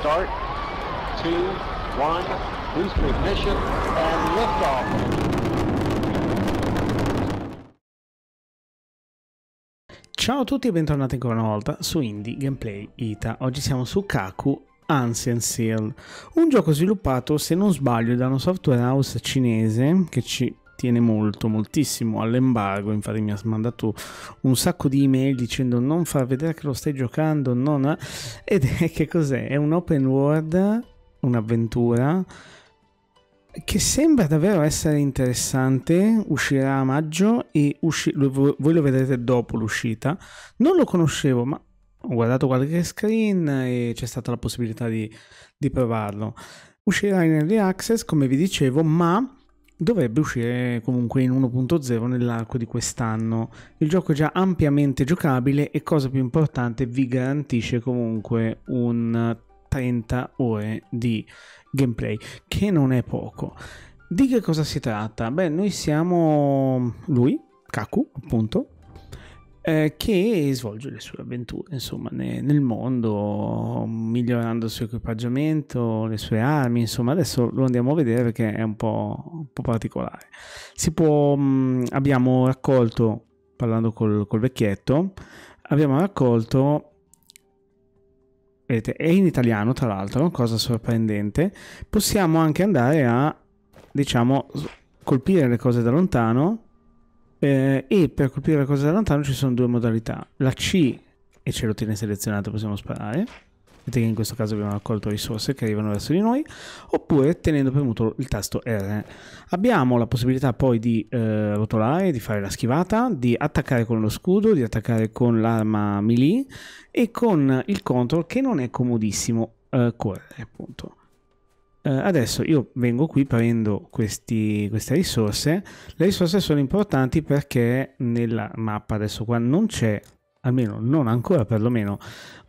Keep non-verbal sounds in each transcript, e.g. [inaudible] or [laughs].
start, two, one, boost ignition, and liftoff. Ciao a tutti e bentornati ancora una volta su Indie Gameplay Ita. Oggi siamo su Kaku Ancient Seal, un gioco sviluppato, se non sbaglio, da una software house cinese che ci tiene molto, moltissimo all'embargo. Infatti, mi ha mandato un sacco di email dicendo non far vedere che lo stai giocando. Non ha... Ed è che cos'è? È un open world, un'avventura che sembra davvero essere interessante, uscirà a maggio e usci- voi lo vedrete dopo l'uscita. Non lo conoscevo, ma ho guardato qualche screen e c'è stata la possibilità di, di provarlo. Uscirà in early access, come vi dicevo, ma dovrebbe uscire comunque in 1.0 nell'arco di quest'anno. Il gioco è già ampiamente giocabile e cosa più importante vi garantisce comunque un 30 ore di gameplay, che non è poco. Di che cosa si tratta? Beh, noi siamo lui, Kaku appunto, eh, che svolge le sue avventure insomma, ne, nel mondo, migliorando il suo equipaggiamento, le sue armi, insomma adesso lo andiamo a vedere perché è un po', un po particolare. Può, mh, mm, abbiamo raccolto, parlando col, col vecchietto, abbiamo raccolto vedete, è in italiano tra l'altro, cosa sorprendente, possiamo anche andare a, diciamo, colpire le cose da lontano eh, e per colpire la cosa da lontano ci sono due modalità. La C, e ce lo tiene selezionato, possiamo sparare. Vedete che in questo caso abbiamo raccolto risorse che arrivano verso di noi. Oppure tenendo premuto il tasto R. Abbiamo la possibilità poi di eh, rotolare, di fare la schivata, di attaccare con lo scudo, di attaccare con l'arma melee e con il control che non è comodissimo eh, correre appunto eh, adesso io vengo qui, prendo questi, queste risorse. Le risorse sono importanti perché nella mappa adesso qua non c'è, almeno non ancora perlomeno,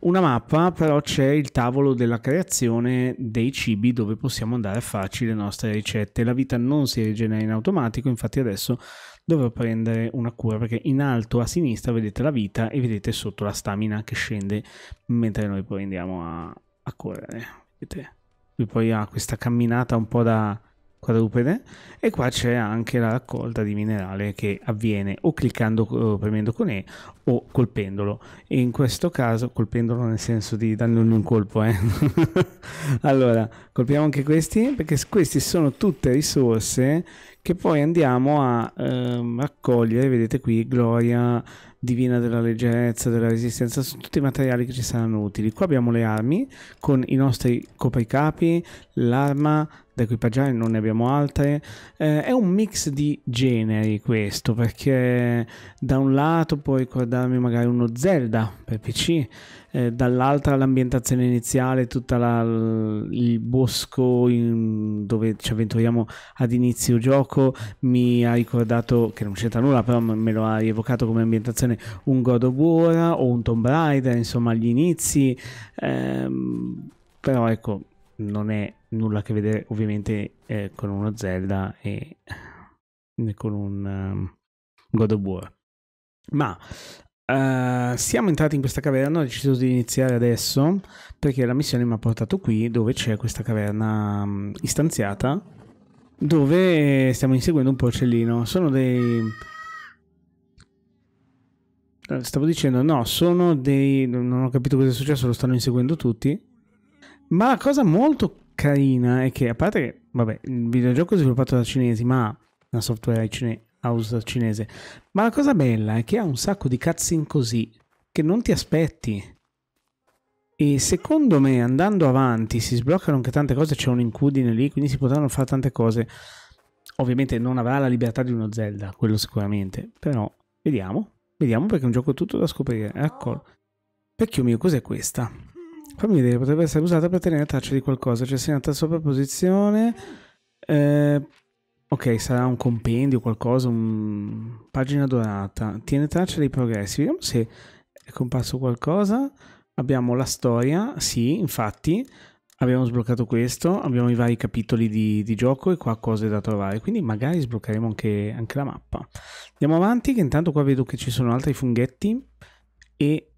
una mappa, però c'è il tavolo della creazione dei cibi dove possiamo andare a farci le nostre ricette. La vita non si rigenera in automatico, infatti adesso dovrò prendere una cura perché in alto a sinistra vedete la vita e vedete sotto la stamina che scende mentre noi poi andiamo a, a correre. Vedete? Qui poi ha questa camminata un po' da quadrupede e qua c'è anche la raccolta di minerale che avviene o cliccando eh, premendo con E o colpendolo e in questo caso colpendolo nel senso di dandogli un colpo eh? [laughs] allora colpiamo anche questi perché questi sono tutte risorse che poi andiamo a ehm, raccogliere, vedete qui, gloria divina della leggerezza, della resistenza, sono tutti i materiali che ci saranno utili. Qua abbiamo le armi con i nostri copricapi, l'arma da equipaggiare, non ne abbiamo altre. Eh, è un mix di generi questo, perché da un lato può ricordarmi magari uno Zelda per PC, eh, dall'altra l'ambientazione iniziale, tutto il bosco in, dove ci avventuriamo ad inizio gioco, mi ha ricordato, che non c'entra nulla, però me lo ha rievocato come ambientazione, un God of War o un Tomb Raider, insomma agli inizi, ehm, però ecco, non è nulla a che vedere ovviamente eh, con uno Zelda e con un um, God of War. Ma eh, siamo entrati in questa caverna, ho deciso di iniziare adesso perché la missione mi ha portato qui dove c'è questa caverna mm, istanziata dove stiamo inseguendo un porcellino. Sono dei... Eh, stavo dicendo, no, sono dei... Non ho capito cosa è successo, lo stanno inseguendo tutti. Ma la cosa molto carina è che, a parte che, vabbè, il videogioco è sviluppato da cinesi, ma la software è cinese house cinese. Ma la cosa bella è che ha un sacco di cutscene così che non ti aspetti. E secondo me andando avanti si sbloccano anche tante cose, c'è un incudine lì, quindi si potranno fare tante cose. Ovviamente non avrà la libertà di uno Zelda, quello sicuramente, però vediamo, vediamo perché è un gioco tutto da scoprire. Eccolo. Vecchio mio, cos'è questa? Fammi vedere, potrebbe essere usata per tenere traccia di qualcosa, cioè segnata sopra sovrapposizione. Eh, Ok, sarà un compendio, qualcosa, un... pagina dorata. Tiene traccia dei progressi. Vediamo se è comparso qualcosa. Abbiamo la storia, sì, infatti. Abbiamo sbloccato questo, abbiamo i vari capitoli di, di gioco e qua cose da trovare. Quindi magari sbloccheremo anche, anche, la mappa. Andiamo avanti, che intanto qua vedo che ci sono altri funghetti e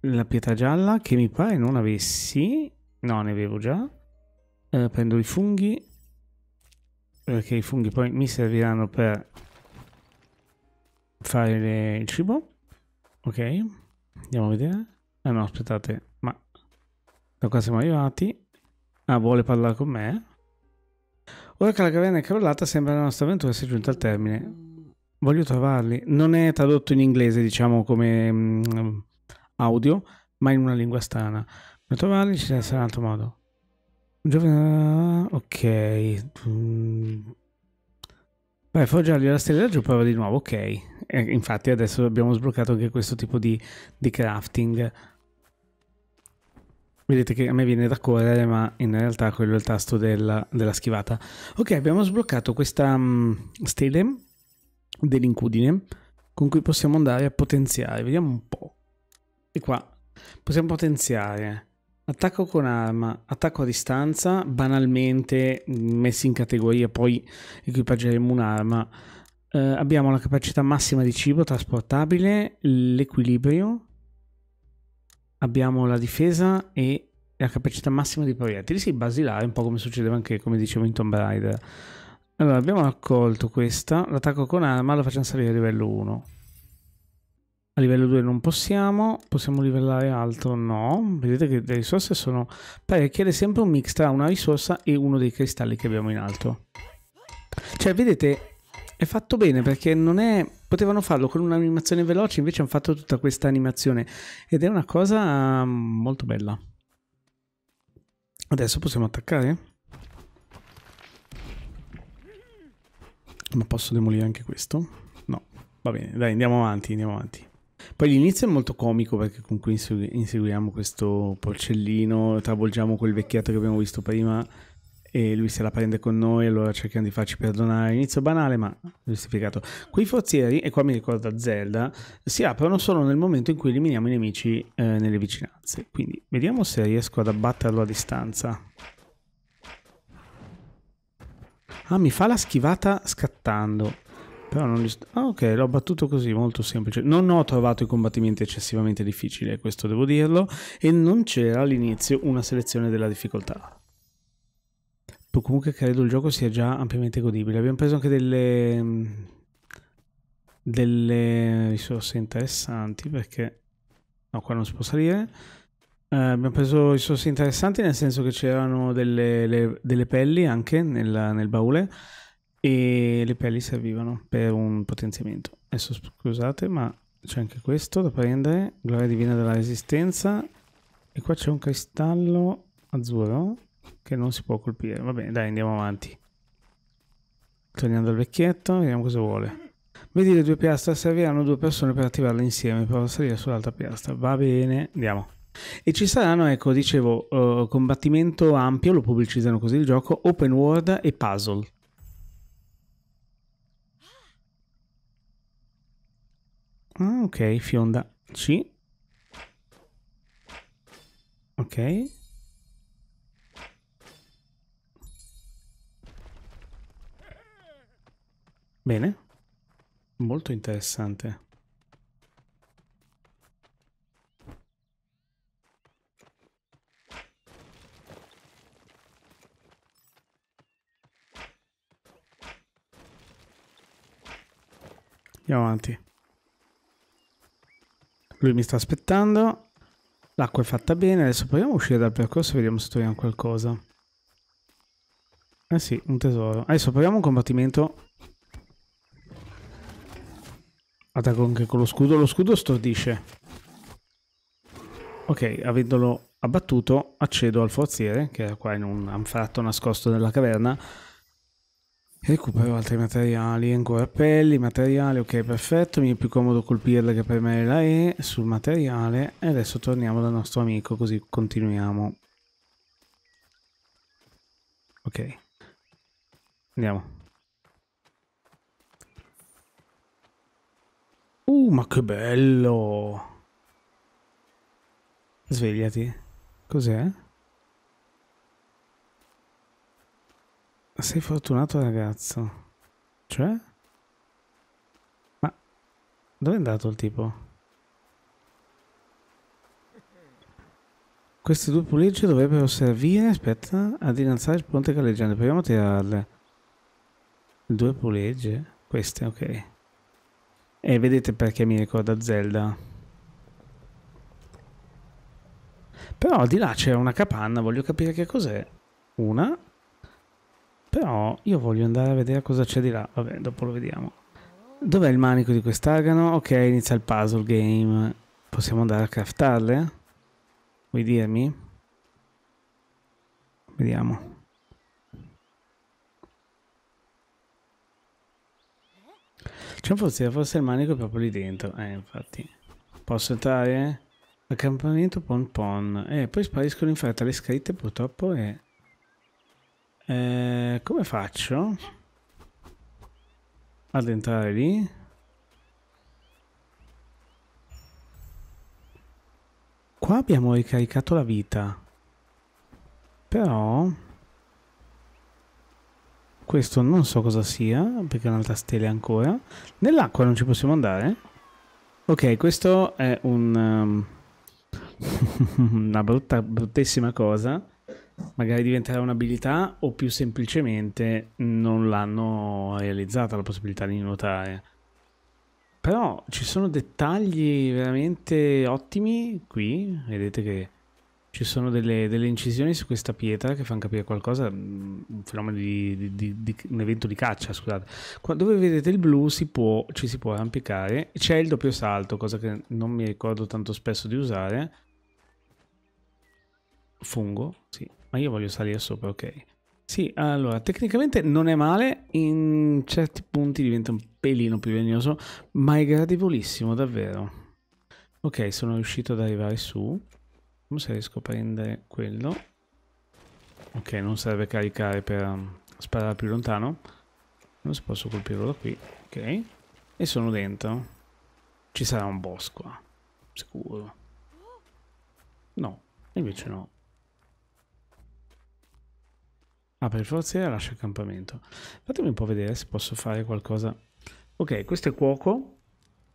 la pietra gialla che mi pare non avessi. No, ne avevo già. Eh, prendo i funghi perché eh, i funghi poi mi serviranno per fare le... il cibo ok andiamo a vedere ah no aspettate ma da qua siamo arrivati ah vuole parlare con me ora che la caverna è crollata sembra la nostra avventura sia giunta al termine voglio trovarli non è tradotto in inglese diciamo come um, audio ma in una lingua strana per trovarli ci sarà un altro modo Ah, ok. Vai, mm. foggiargli la stella giù, prova di nuovo. Ok. E eh, infatti adesso abbiamo sbloccato anche questo tipo di, di crafting. Vedete che a me viene da correre, ma in realtà quello è il tasto della, della schivata. Ok, abbiamo sbloccato questa um, stele dell'incudine con cui possiamo andare a potenziare. Vediamo un po'. E qua possiamo potenziare Attacco con arma, attacco a distanza, banalmente mm, messi in categoria, poi equipaggeremo un'arma. Eh, abbiamo la capacità massima di cibo trasportabile, l'equilibrio, abbiamo la difesa e la capacità massima di proiettili. Sì, basilare, un po' come succedeva anche, come dicevo, in Tomb Raider. Allora, abbiamo raccolto questa, l'attacco con arma lo facciamo salire a livello 1. A livello 2 non possiamo, possiamo livellare altro? No, vedete che le risorse sono parecchie ed è sempre un mix tra una risorsa e uno dei cristalli che abbiamo in alto. Cioè, vedete, è fatto bene perché non è... potevano farlo con un'animazione veloce, invece hanno fatto tutta questa animazione ed è una cosa mm, molto bella. Adesso possiamo attaccare? Ma posso demolire anche questo? No, va bene, dai, andiamo avanti, andiamo avanti. Poi l'inizio è molto comico perché comunque inseguiamo questo porcellino, travolgiamo quel vecchietto che abbiamo visto prima e lui se la prende con noi, allora cerchiamo di farci perdonare. Inizio banale ma giustificato. Quei forzieri, e qua mi ricorda Zelda, si aprono solo nel momento in cui eliminiamo i nemici eh, nelle vicinanze. Quindi vediamo se riesco ad abbatterlo a distanza. Ah, mi fa la schivata scattando. Però non li Ah, ok, l'ho battuto così, molto semplice. Non ho trovato i combattimenti eccessivamente difficili, questo devo dirlo, e non c'era all'inizio una selezione della difficoltà. Però boh, comunque credo il gioco sia già ampiamente godibile. Abbiamo preso anche delle... Mm, delle risorse interessanti, perché... No, qua non si può salire. Uh, abbiamo preso risorse interessanti nel senso che c'erano delle, delle, pelli anche nel, nel baule e le pelli servivano per un potenziamento. Adesso scusate, ma c'è anche questo da prendere, gloria divina della resistenza. E qua c'è un cristallo azzurro che non si può colpire. Va bene, dai, andiamo avanti. Torniamo al vecchietto, vediamo cosa vuole. Vedi le due piastre serviranno due persone per attivarle insieme, prova salire sull'altra piastra. Va bene, andiamo. E ci saranno, ecco, dicevo, uh, combattimento ampio, lo pubblicizzano così il gioco, open world e puzzle. Ah, ok, fionda. C. Ok. Bene. Molto interessante. Andiamo avanti. Lui mi sta aspettando. L'acqua è fatta bene. Adesso proviamo a uscire dal percorso e vediamo se troviamo qualcosa. Eh sì, un tesoro. Adesso proviamo un combattimento Attacco anche con lo scudo. Lo scudo stordisce. Ok, avendolo abbattuto, accedo al forziere, che era qua in un anfratto nascosto nella caverna, Recupero altri materiali, ancora pelli, materiale, ok perfetto, mi è più comodo colpirla che premere la E sul materiale e adesso torniamo dal nostro amico così continuiamo. Ok, andiamo. Uh, ma che bello! Svegliati. Cos'è? Sei fortunato ragazzo. Cioè? Ma dove è andato il tipo? Queste due puleggi dovrebbero servire, aspetta, ad innalzare il ponte galleggiante. Proviamo a tirarle. Due pulegge? Queste, ok. E vedete perché mi ricorda Zelda. Però di là c'è una capanna, voglio capire che cos'è. Una, però io voglio andare a vedere cosa c'è di là. Vabbè, dopo lo vediamo. Dov'è il manico di quest'argano? Ok, inizia il puzzle game. Possiamo andare a craftarle? Vuoi dirmi? Vediamo. C'è cioè, un forse, forse il manico è proprio lì dentro. Eh, infatti. Posso entrare? Accampamento pon pon. Eh, poi spariscono in fretta le scritte purtroppo e... Eh, come faccio ad entrare lì? Qua abbiamo ricaricato la vita. Però... Questo non so cosa sia, perché è un'altra stella ancora. Nell'acqua non ci possiamo andare? Ok, questo è un... Um, [laughs] una brutta, bruttissima cosa magari diventerà un'abilità o più semplicemente non l'hanno realizzata la possibilità di nuotare. Però ci sono dettagli veramente ottimi qui, vedete che ci sono delle, delle incisioni su questa pietra che fanno capire qualcosa, mm, un fenomeno di, di, di, un evento di caccia, scusate. Qua, dove vedete il blu si può, ci si può arrampicare, c'è il doppio salto, cosa che non mi ricordo tanto spesso di usare. Fungo, sì, ma io voglio salire sopra, ok. Sì, allora, tecnicamente non è male, in certi punti diventa un pelino più legnoso, ma è gradevolissimo, davvero. Ok, sono riuscito ad arrivare su. Vediamo se riesco a prendere quello. Ok, non serve caricare per um, sparare più lontano. Non si posso colpirlo da qui. Ok. E sono dentro. Ci sarà un boss qua. Sicuro. No, invece no. Ah, per forza lascia campamento. Fatemi un po' vedere se posso fare qualcosa. Ok, questo è cuoco.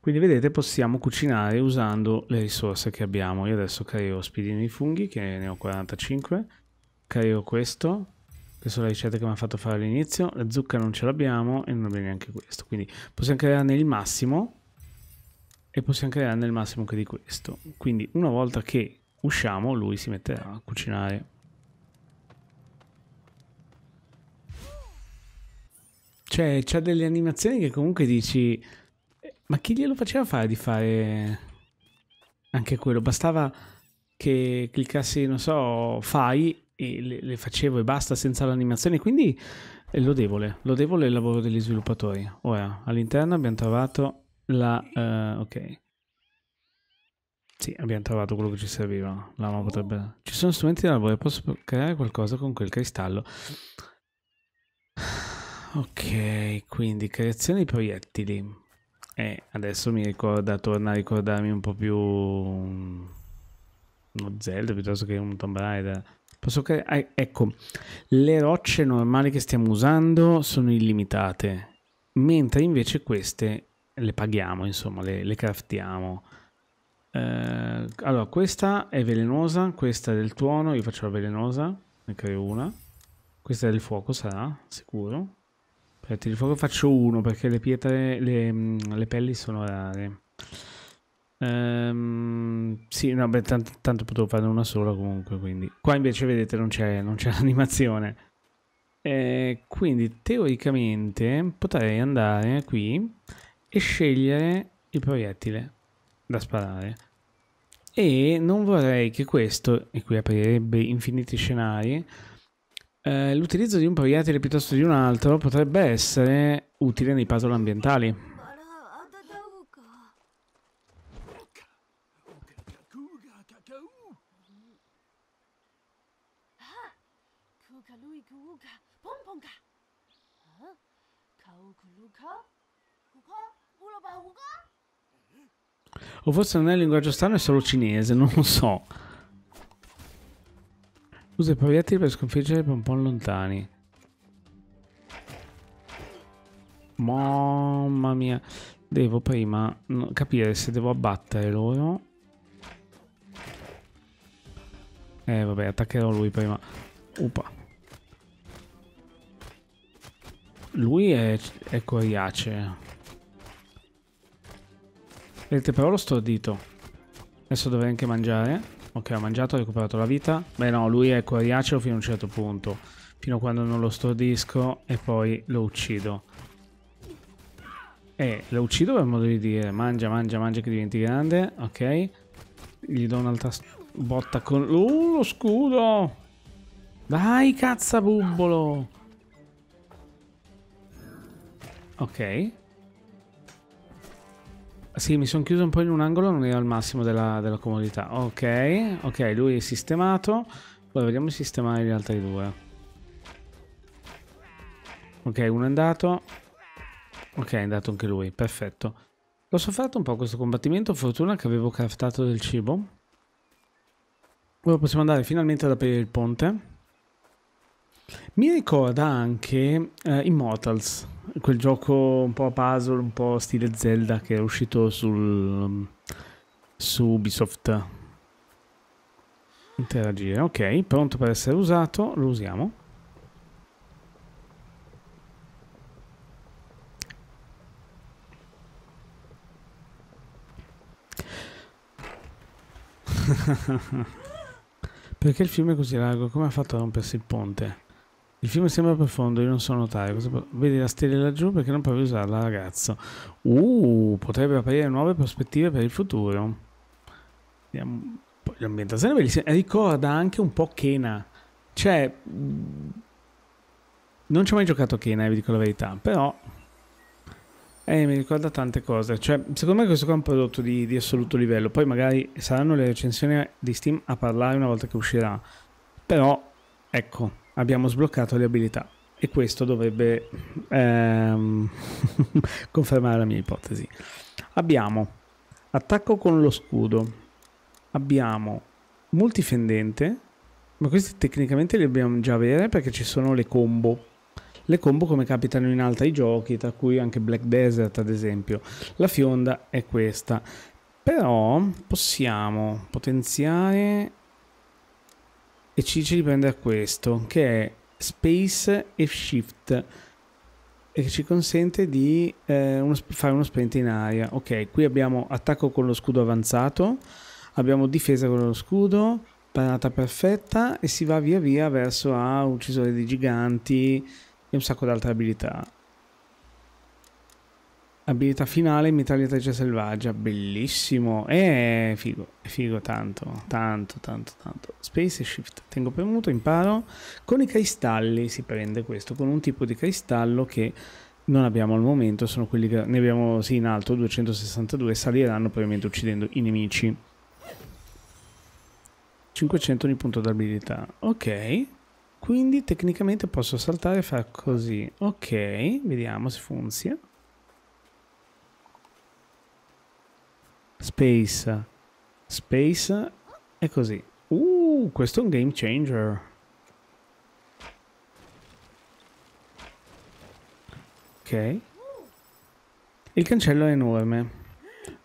Quindi vedete possiamo cucinare usando le risorse che abbiamo. Io adesso creo spidini di funghi, che ne ho 45. Creo questo, che sono le ricette che mi ha fatto fare all'inizio. La zucca non ce l'abbiamo e non abbiamo neanche questo. Quindi possiamo crearne il massimo e possiamo crearne il massimo anche di questo. Quindi una volta che usciamo lui si metterà a cucinare. Cioè, c'ha delle animazioni che comunque dici... Ma chi glielo faceva fare di fare anche quello? Bastava che cliccassi, non so, fai e le, le facevo e basta senza l'animazione. Quindi è lodevole, lodevole il lavoro degli sviluppatori. Ora, all'interno abbiamo trovato la... Uh, ok. Sì, abbiamo trovato quello che ci serviva. Lama potrebbe... Ci sono strumenti da lavoro, posso creare qualcosa con quel cristallo. Ok, quindi creazione di proiettili. E eh, adesso mi ricorda, torna a ricordarmi un po' più mm, uno Zelda piuttosto che un Tomb Raider. Posso creare... Ah, ecco, le rocce normali che stiamo usando sono illimitate, mentre invece queste le paghiamo, insomma, le, le craftiamo. Eh, allora, questa è velenosa, questa è del tuono, io faccio la velenosa, ne creo una. Questa è del fuoco, sarà, sicuro. Aspetta, di fuoco faccio uno perché le pietre, le, mm, le pelli sono rare. Ehm, sì, no, beh, tanto, tanto potevo fare una sola comunque, quindi. Qua invece vedete non c'è [laughs] l'animazione. Eh, quindi teoricamente potrei andare qui e scegliere il proiettile da sparare. E non vorrei che questo, e qui aprirebbe infiniti scenari, eh, l'utilizzo di un proiettile piuttosto di un altro potrebbe essere utile nei puzzle ambientali. O forse non è il linguaggio strano, è solo cinese, non lo so. Usa i proiettili per sconfiggere i pompon lontani. Mamma mia. Devo prima capire se devo abbattere loro. Eh vabbè, attaccherò lui prima. Upa. Lui è, è coriaceo. Vedete però l'ho stordito. Adesso dovrei anche mangiare. Ok, ho mangiato, ho recuperato la vita. Beh no, lui è coriaceo ecco, fino a un certo punto. Fino a quando non lo stordisco e poi lo uccido. Eh, lo uccido per modo di dire. Mangia, mangia, mangia che diventi grande. Ok. Gli do un'altra botta con... Uh, lo scudo! Dai, cazzabubbolo! Ok. Sì, mi sono chiuso un po' in un angolo, non era al massimo della, della comodità. Ok, ok, lui è sistemato. Poi vediamo di sistemare gli altri due. Ok, uno è andato. Ok, è andato anche lui, perfetto. L'ho sofferto un po' questo combattimento, fortuna che avevo craftato del cibo. Ora possiamo andare finalmente ad aprire il ponte. Mi ricorda anche eh, Immortals, quel gioco un po' puzzle, un po' stile Zelda che è uscito sul, mm, su Ubisoft. Interagire, ok, pronto per essere usato, lo usiamo. [laughs] Perché il fiume è così largo? Come ha fatto a rompersi il ponte? Il fiume sembra profondo, io non so notare. Vedi la stella laggiù perché non puoi usarla, ragazzo. Uh, potrebbe aprire nuove prospettive per il futuro. Vediamo. L'ambientazione è bellissima. Ricorda anche un po' Kena. Cioè, mm, non ci ho mai giocato a Kena, eh, vi dico la verità, però... Eh, mi ricorda tante cose. Cioè, secondo me questo qua è un prodotto di, di assoluto livello. Poi magari saranno le recensioni di Steam a parlare una volta che uscirà. Però, ecco, abbiamo sbloccato le abilità e questo dovrebbe ehm, [laughs] confermare la mia ipotesi. Abbiamo attacco con lo scudo, abbiamo multifendente, ma questi tecnicamente li dobbiamo già avere perché ci sono le combo. Le combo come capitano in altri giochi, tra cui anche Black Desert ad esempio. La fionda è questa. Però possiamo potenziare e ci, ci dipende da questo, che è Space e Shift e che ci consente di eh, uno, fare uno sprint in aria. Ok, qui abbiamo attacco con lo scudo avanzato, abbiamo difesa con lo scudo, parata perfetta e si va via via verso a uccisore di giganti e un sacco di altre abilità. Abilità finale, mitragliatrice selvaggia, bellissimo. Eh, figo, figo tanto, tanto, tanto, tanto. Space Shift, tengo premuto, imparo. Con i cristalli si prende questo, con un tipo di cristallo che non abbiamo al momento, sono quelli che ne abbiamo sì in alto, 262, saliranno probabilmente uccidendo i nemici. 500 ogni punto d'abilità, ok. Quindi tecnicamente posso saltare e far così, ok, vediamo se funziona. Space. Space è così. Uh, questo è un game changer. Ok. Il cancello è enorme.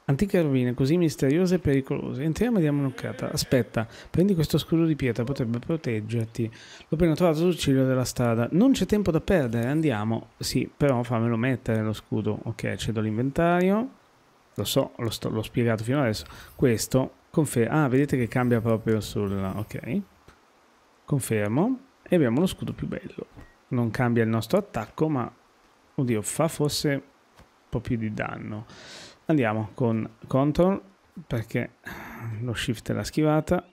Antiche rovine così misteriose e pericolose. Entriamo e diamo un'occhiata. Aspetta, prendi questo scudo di pietra, potrebbe proteggerti. L'ho appena trovato sul ciglio della strada. Non c'è tempo da perdere, andiamo. Sì, però fammelo mettere lo scudo. Ok, cedo l'inventario lo so, lo sto, l'ho spiegato fino adesso, questo conferma, ah vedete che cambia proprio sul, ok, confermo, e abbiamo lo scudo più bello, non cambia il nostro attacco, ma, oddio, fa forse un po' più di danno, andiamo con control, perché lo shift l'ha schivata,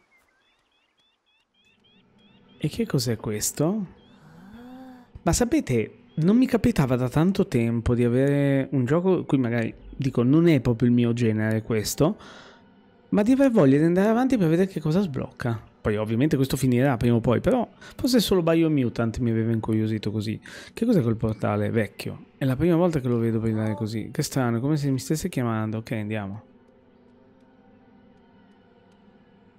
e che cos'è questo? Ma sapete, non mi capitava da tanto tempo di avere un gioco qui magari dico non è proprio il mio genere questo, ma di aver voglia di andare avanti per vedere che cosa sblocca. Poi ovviamente questo finirà prima o poi, però forse solo Biomutant mi aveva incuriosito così. Che cos'è quel portale vecchio? È la prima volta che lo vedo brillare così. Che strano, è come se mi stesse chiamando. Ok, andiamo.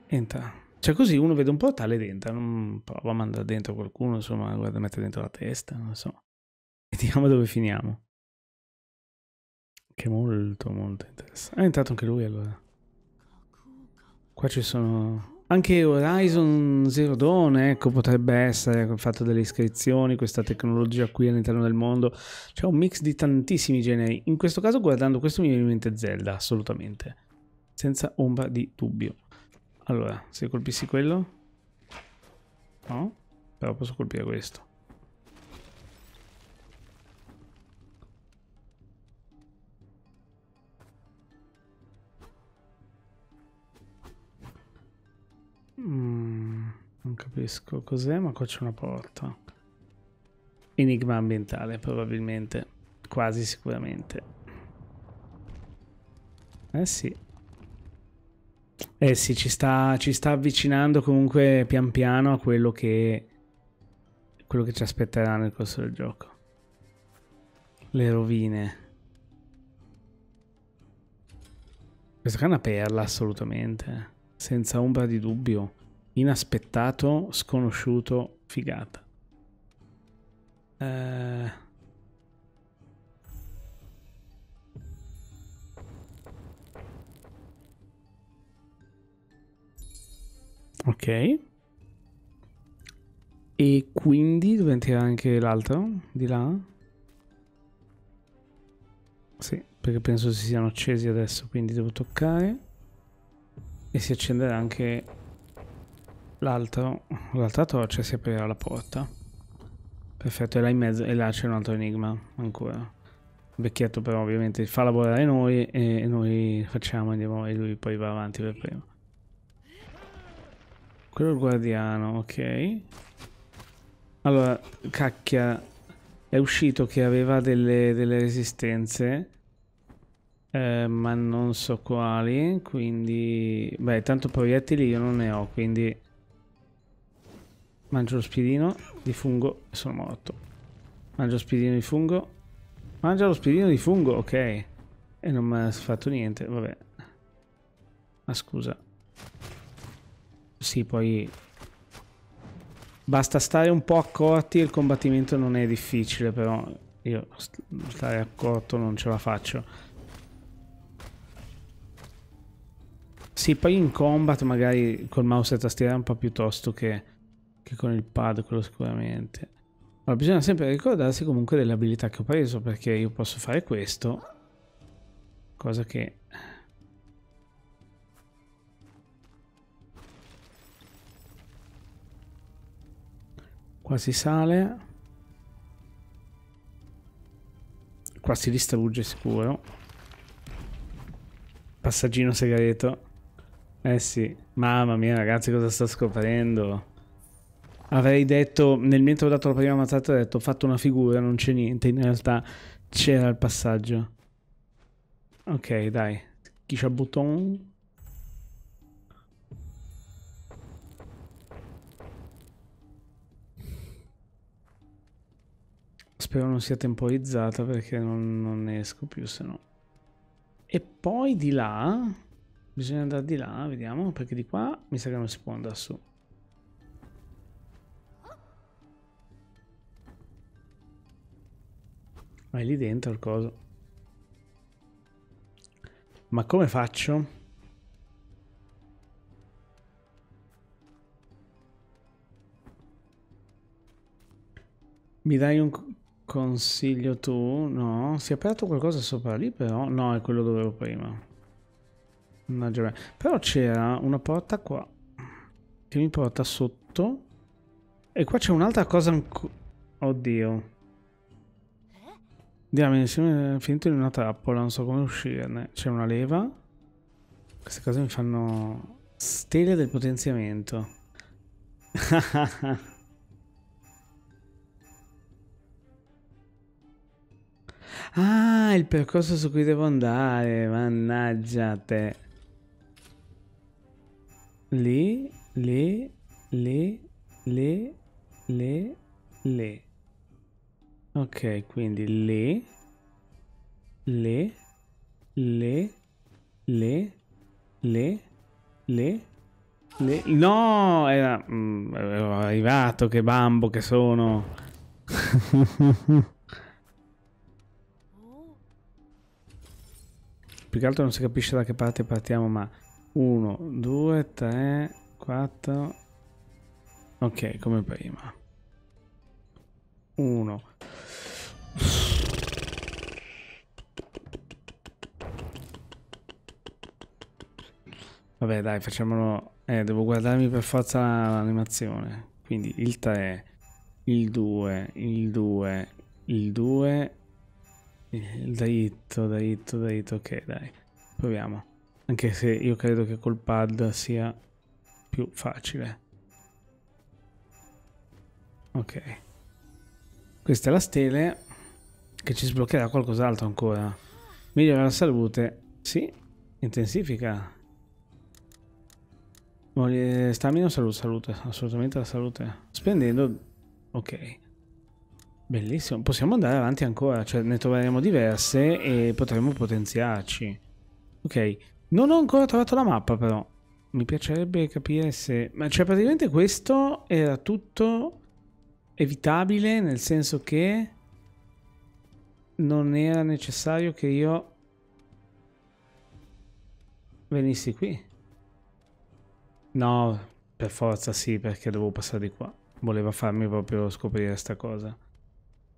Entra. Cioè così uno vede un portale ed entra, non prova a mandare dentro qualcuno, insomma, guarda, mette dentro la testa, non so. Vediamo [laughs] dove finiamo. Che molto, molto interessante. È entrato anche lui allora. Qua ci sono... Anche Horizon Zero Dawn, ecco, potrebbe essere fatto delle iscrizioni, questa tecnologia qui all'interno del mondo. C'è un mix di tantissimi generi. In questo caso, guardando questo, mi viene in mente Zelda, assolutamente. Senza ombra di dubbio. Allora, se colpissi quello... No, però posso colpire questo. Mm, non capisco cos'è, ma qua c'è una porta. Enigma ambientale, probabilmente. Quasi sicuramente. Eh sì. Eh sì, ci sta, ci sta avvicinando comunque pian piano a quello che, quello che ci aspetterà nel corso del gioco. Le rovine. Questa è una perla, assolutamente. Senza ombra di dubbio inaspettato, sconosciuto, figata. Eh... Ok. E quindi dove anche l'altro? Di là? Sì, perché penso si siano accesi adesso, quindi devo toccare. E si accenderà anche l'altra torcia si aprirà la porta. Perfetto, e là in mezzo, e là c'è un altro enigma ancora. Vecchietto però ovviamente fa lavorare noi e noi facciamo andiamo e lui poi va avanti per primo. Quello è il guardiano, ok. Allora, cacchia, è uscito che aveva delle, delle resistenze, eh, ma non so quali, quindi... Beh, tanto proiettili io non ne ho, quindi Mangio lo spiedino di fungo e sono morto. Mangio lo spiedino di fungo. Mangia lo spiedino di fungo, ok. E non mi ha fatto niente, vabbè. Ma scusa. Sì, poi... Basta stare un po' accorti, il combattimento non è difficile, però io stare accorto non ce la faccio. Sì, poi in combat magari col mouse e tastiera è un po' più tosto che che con il pad, quello sicuramente. Ma bisogna sempre ricordarsi comunque delle abilità che ho preso, perché io posso fare questo, cosa che... Qua si sale. Qua si distrugge sicuro. Passaggino segreto. Eh sì, mamma mia ragazzi cosa sto scoprendo avrei detto, nel mentre ho dato la prima mazzata, ho detto ho fatto una figura, non c'è niente, in realtà c'era il passaggio. Ok, dai. Chi c'ha button Spero non sia temporizzata perché non, non ne esco più se no. E poi di là... Bisogna andare di là, vediamo, perché di qua mi sa che non si può andare su. Ma è lì dentro il coso. Ma come faccio? Mi dai un consiglio tu? No, si è aperto qualcosa sopra lì però? No, è quello dove ero prima. Mannaggia Però c'era una porta qua che mi porta sotto e qua c'è un'altra cosa ancora... Oddio. Diamine, insieme finito in una trappola, non so come uscirne. C'è una leva. Queste cose mi fanno stelle del potenziamento. [laughs] ah, il percorso su cui devo andare, mannaggia te. Lì, lì, lì, lì, lì, lì. Ok, quindi le, le, le, le, le, le, le. No, era, mm, arrivato, che bambo che sono. [laughs] Più che altro non si capisce da che parte partiamo, ma 1, 2, 3, 4. Ok, come prima. 1. Vabbè dai, facciamolo... Eh, devo guardarmi per forza l'animazione. Quindi il 3, il 2, il 2, il 2... Il eh, Dritto, dritto, dritto, ok dai. Proviamo. Anche se io credo che col pad sia più facile. Ok. Questa è la stele che ci sbloccherà qualcos'altro ancora. Migliora la salute. Sì, intensifica. Eh, Stamina o salute, salute, assolutamente la salute. Spendendo... Ok. Bellissimo. Possiamo andare avanti ancora, cioè ne troveremo diverse e potremo potenziarci. Ok. Non ho ancora trovato la mappa però. Mi piacerebbe capire se... Ma cioè praticamente questo era tutto evitabile nel senso che non era necessario che io venissi qui. No, per forza sì, perché dovevo passare di qua. Voleva farmi proprio scoprire questa cosa.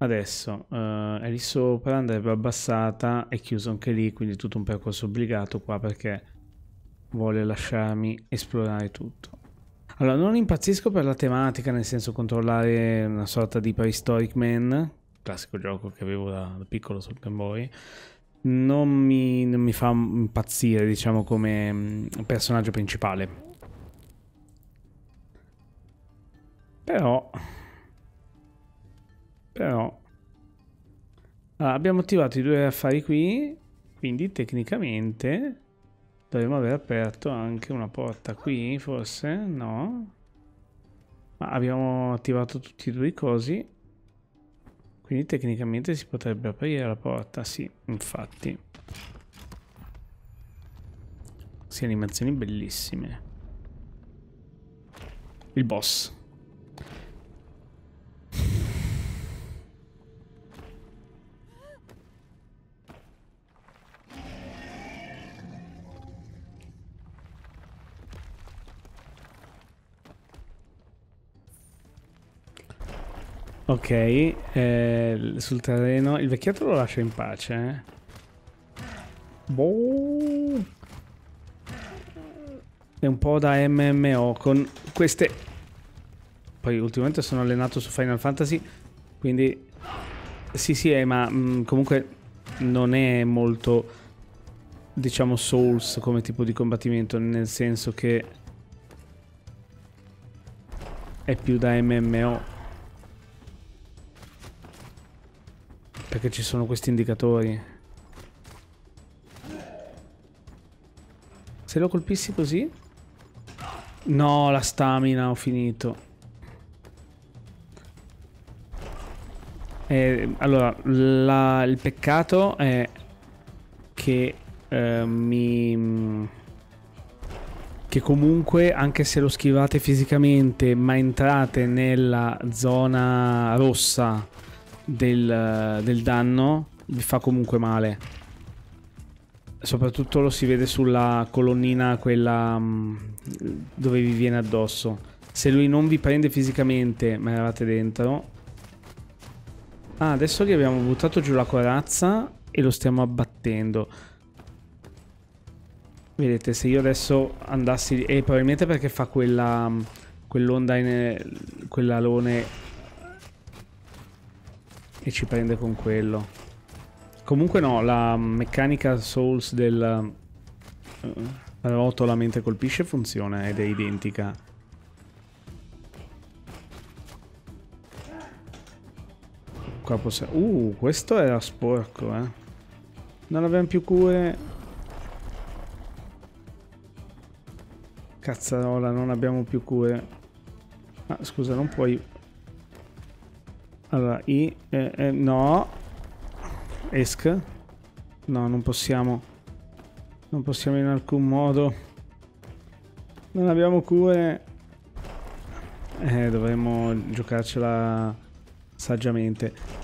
Adesso eh, è lì sopra, andrebbe abbassata, è chiuso anche lì, quindi tutto un percorso obbligato qua perché vuole lasciarmi esplorare tutto. Allora, non impazzisco per la tematica, nel senso controllare una sorta di prehistoric man, classico gioco che avevo da, da piccolo sul Game Boy. Non mi, non mi, fa impazzire, diciamo, come mm, personaggio principale. Però... Però... Allora, abbiamo attivato i due affari qui, quindi tecnicamente Dovremmo aver aperto anche una porta qui, forse? No? Ma abbiamo attivato tutti e due i cosi. Quindi tecnicamente si potrebbe aprire la porta, sì, infatti. Sì, animazioni bellissime. Il boss. Ok, eh, sul terreno. Il vecchietto lo lascia in pace. Eh? Boh. È un po' da MMO con queste... Poi ultimamente sono allenato su Final Fantasy, quindi... Sì, sì, è, eh, ma mh, mm, comunque non è molto, diciamo, Souls come tipo di combattimento, nel senso che è più da MMO. Perché ci sono questi indicatori. Se lo colpissi così... No, la stamina, ho finito. Eh, allora, la, il peccato è che eh, mi... Che comunque, anche se lo schivate fisicamente, ma entrate nella zona rossa del, del danno vi fa comunque male. Soprattutto lo si vede sulla colonnina, quella mm, dove vi viene addosso. Se lui non vi prende fisicamente, ma eravate dentro. Ah, adesso gli abbiamo buttato giù la corazza e lo stiamo abbattendo. Vedete, se io adesso andassi... E eh, probabilmente perché fa quella... Mm, quell'onda in... Quell'alone e ci prende con quello. Comunque no, la meccanica Souls del uh, rotola mentre colpisce funziona ed è identica. Qua possiamo... Uh, questo era sporco, eh. Non abbiamo più cure. Cazzarola, non abbiamo più cure. Ah, scusa, non puoi allora, i... Eh, eh, no. Esc. No, non possiamo. Non possiamo in alcun modo. Non abbiamo cure. Eh, dovremmo giocarcela saggiamente.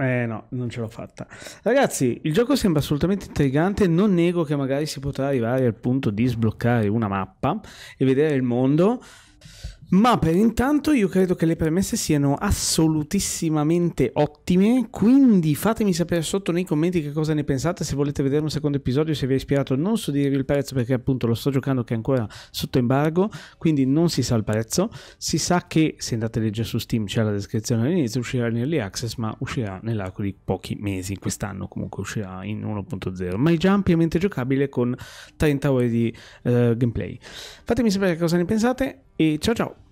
Eh no, non ce l'ho fatta. Ragazzi, il gioco sembra assolutamente intrigante, non nego che magari si potrà arrivare al punto di sbloccare una mappa e vedere il mondo ma per intanto io credo che le premesse siano assolutissimamente ottime, quindi fatemi sapere sotto nei commenti che cosa ne pensate, se volete vedere un secondo episodio, se vi è ispirato non so dirvi il prezzo perché appunto lo sto giocando che è ancora sotto embargo, quindi non si sa il prezzo, si sa che se andate a leggere su Steam c'è la descrizione all'inizio, uscirà in early access ma uscirà nell'arco di pochi mesi, quest'anno comunque uscirà in 1.0, ma è già ampiamente giocabile con 30 ore di uh, gameplay. Fatemi sapere cosa ne pensate Y chao, chao.